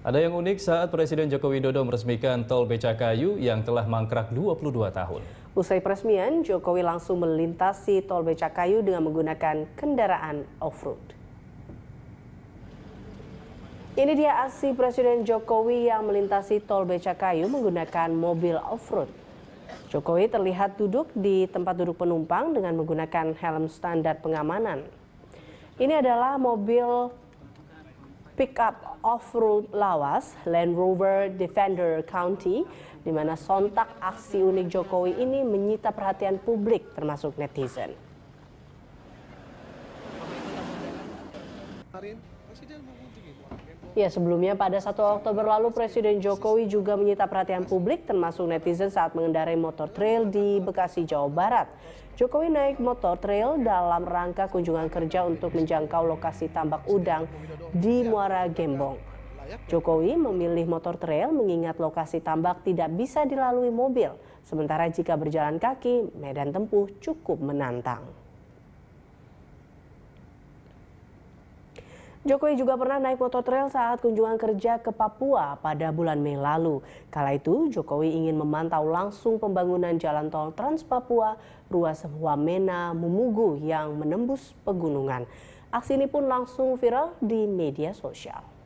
Ada yang unik saat Presiden Joko Widodo meresmikan tol Becakayu yang telah mangkrak 22 tahun. Usai peresmian, Jokowi langsung melintasi tol Becakayu dengan menggunakan kendaraan off-road. Ini dia aksi Presiden Jokowi yang melintasi tol Becakayu menggunakan mobil off-road. Jokowi terlihat duduk di tempat duduk penumpang dengan menggunakan helm standar pengamanan. Ini adalah mobil pickup off-road lawas Land Rover Defender County di mana sontak aksi unik Jokowi ini menyita perhatian publik termasuk netizen. Presiden Ya, sebelumnya pada 1 Oktober lalu Presiden Jokowi juga menyita perhatian publik termasuk netizen saat mengendarai motor trail di Bekasi, Jawa Barat. Jokowi naik motor trail dalam rangka kunjungan kerja untuk menjangkau lokasi tambak udang di Muara Gembong. Jokowi memilih motor trail mengingat lokasi tambak tidak bisa dilalui mobil, sementara jika berjalan kaki, medan tempuh cukup menantang. Jokowi juga pernah naik motor trail saat kunjungan kerja ke Papua pada bulan Mei lalu. Kala itu, Jokowi ingin memantau langsung pembangunan jalan tol Trans Papua ruas Wamena Mumugu yang menembus pegunungan. Aksi ini pun langsung viral di media sosial.